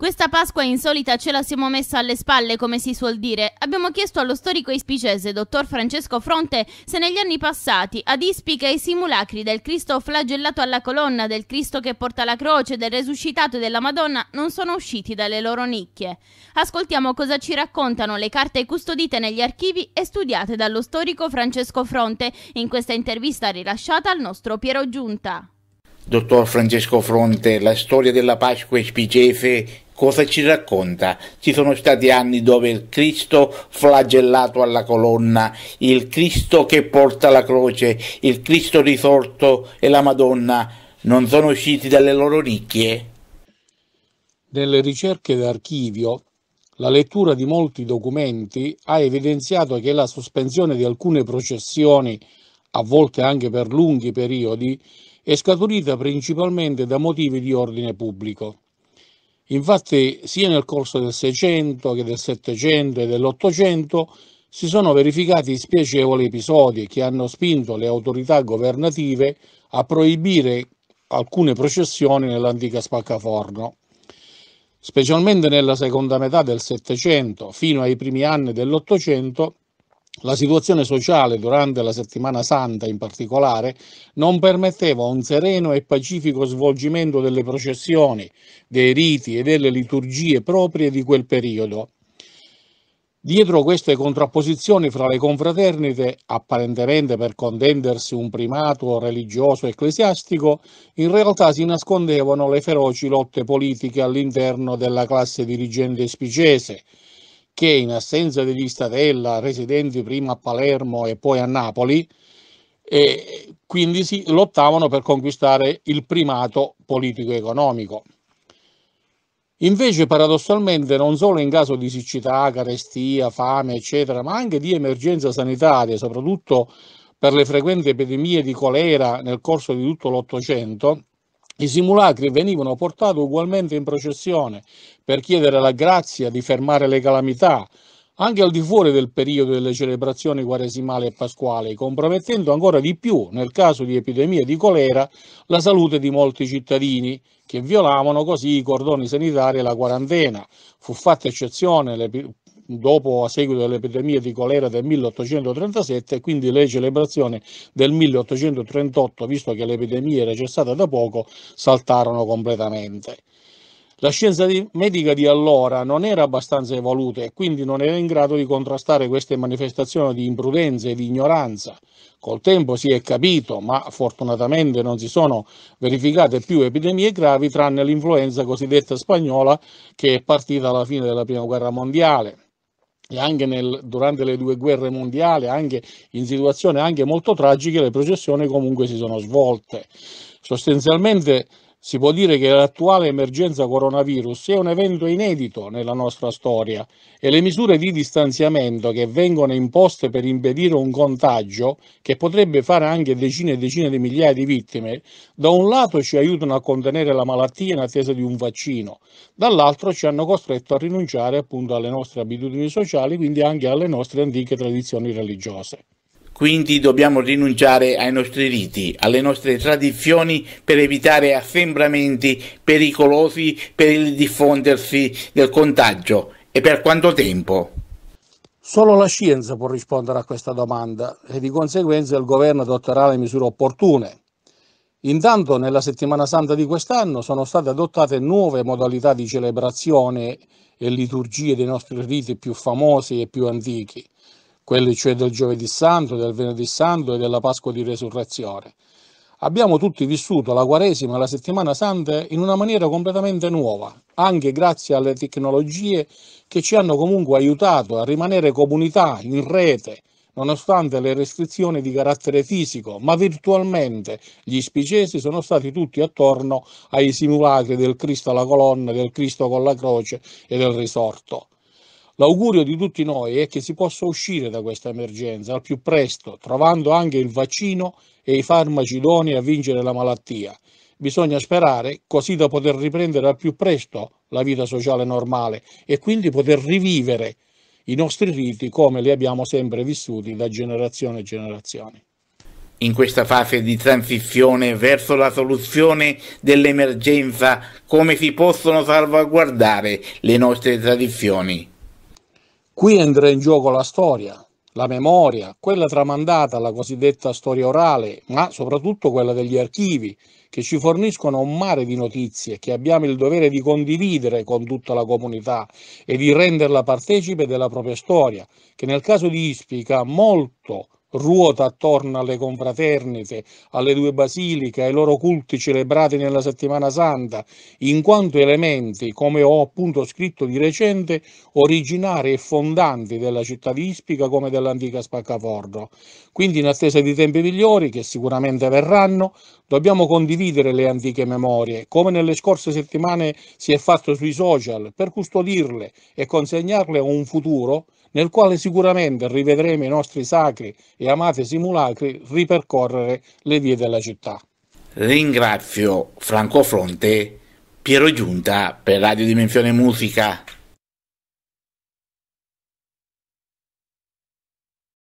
Questa Pasqua insolita ce la siamo messa alle spalle, come si suol dire. Abbiamo chiesto allo storico ispicese, dottor Francesco Fronte, se negli anni passati, ad Ispica i simulacri del Cristo flagellato alla colonna, del Cristo che porta la croce, del resuscitato e della Madonna non sono usciti dalle loro nicchie. Ascoltiamo cosa ci raccontano le carte custodite negli archivi e studiate dallo storico Francesco Fronte in questa intervista rilasciata al nostro Piero Giunta. Dottor Francesco Fronte, la storia della Pasqua Ispicefe cosa ci racconta? Ci sono stati anni dove il Cristo flagellato alla colonna, il Cristo che porta la croce, il Cristo risorto e la Madonna non sono usciti dalle loro nicchie? Nelle ricerche d'archivio, la lettura di molti documenti ha evidenziato che la sospensione di alcune processioni, a volte anche per lunghi periodi, è scaturita principalmente da motivi di ordine pubblico. Infatti sia nel corso del Seicento che del Settecento e dell'Ottocento si sono verificati spiacevoli episodi che hanno spinto le autorità governative a proibire alcune processioni nell'antica Spaccaforno. Specialmente nella seconda metà del Settecento fino ai primi anni dell'Ottocento la situazione sociale durante la settimana santa in particolare non permetteva un sereno e pacifico svolgimento delle processioni, dei riti e delle liturgie proprie di quel periodo. Dietro queste contrapposizioni fra le confraternite, apparentemente per contendersi un primato religioso ecclesiastico, in realtà si nascondevano le feroci lotte politiche all'interno della classe dirigente spicese, che in assenza degli Statella residenti prima a Palermo e poi a Napoli, e quindi si lottavano per conquistare il primato politico-economico. Invece paradossalmente non solo in caso di siccità, carestia, fame, eccetera, ma anche di emergenza sanitaria, soprattutto per le frequenti epidemie di colera nel corso di tutto l'Ottocento, i simulacri venivano portati ugualmente in processione per chiedere la grazia di fermare le calamità, anche al di fuori del periodo delle celebrazioni quaresimali e pasquali, compromettendo ancora di più, nel caso di epidemie di colera, la salute di molti cittadini che violavano così i cordoni sanitari e la quarantena. Fu fatta eccezione dopo a seguito dell'epidemia di colera del 1837, quindi le celebrazioni del 1838, visto che l'epidemia era cessata da poco, saltarono completamente. La scienza medica di allora non era abbastanza evoluta e quindi non era in grado di contrastare queste manifestazioni di imprudenza e di ignoranza. Col tempo si è capito, ma fortunatamente non si sono verificate più epidemie gravi tranne l'influenza cosiddetta spagnola che è partita alla fine della Prima Guerra Mondiale e anche nel, durante le due guerre mondiali, anche in situazioni anche molto tragiche, le processioni comunque si sono svolte. Sostanzialmente si può dire che l'attuale emergenza coronavirus è un evento inedito nella nostra storia e le misure di distanziamento che vengono imposte per impedire un contagio che potrebbe fare anche decine e decine di migliaia di vittime, da un lato ci aiutano a contenere la malattia in attesa di un vaccino, dall'altro ci hanno costretto a rinunciare appunto alle nostre abitudini sociali, quindi anche alle nostre antiche tradizioni religiose. Quindi dobbiamo rinunciare ai nostri riti, alle nostre tradizioni per evitare assembramenti pericolosi per il diffondersi del contagio e per quanto tempo? Solo la scienza può rispondere a questa domanda e di conseguenza il governo adotterà le misure opportune. Intanto nella settimana santa di quest'anno sono state adottate nuove modalità di celebrazione e liturgie dei nostri riti più famosi e più antichi quelli cioè del giovedì santo, del venerdì santo e della Pasqua di Resurrezione. Abbiamo tutti vissuto la Quaresima e la Settimana Santa in una maniera completamente nuova, anche grazie alle tecnologie che ci hanno comunque aiutato a rimanere comunità in rete, nonostante le restrizioni di carattere fisico, ma virtualmente gli spicesi sono stati tutti attorno ai simulacri del Cristo alla colonna, del Cristo con la croce e del risorto. L'augurio di tutti noi è che si possa uscire da questa emergenza al più presto, trovando anche il vaccino e i farmaci idonei a vincere la malattia. Bisogna sperare così da poter riprendere al più presto la vita sociale normale e quindi poter rivivere i nostri riti come li abbiamo sempre vissuti da generazione a generazione. In questa fase di transizione verso la soluzione dell'emergenza, come si possono salvaguardare le nostre tradizioni? Qui entra in gioco la storia, la memoria, quella tramandata, la cosiddetta storia orale, ma soprattutto quella degli archivi, che ci forniscono un mare di notizie che abbiamo il dovere di condividere con tutta la comunità e di renderla partecipe della propria storia, che nel caso di Ispica molto ruota attorno alle confraternite, alle due basiliche, ai loro culti celebrati nella settimana santa, in quanto elementi, come ho appunto scritto di recente, originari e fondanti della città di Ispica come dell'antica Spaccaforno. Quindi in attesa di tempi migliori, che sicuramente verranno, dobbiamo condividere le antiche memorie, come nelle scorse settimane si è fatto sui social, per custodirle e consegnarle a un futuro nel quale sicuramente rivedremo i nostri sacri e amati simulacri ripercorrere le vie della città. Ringrazio Franco Fronte, Piero Giunta per Radio Dimensione Musica.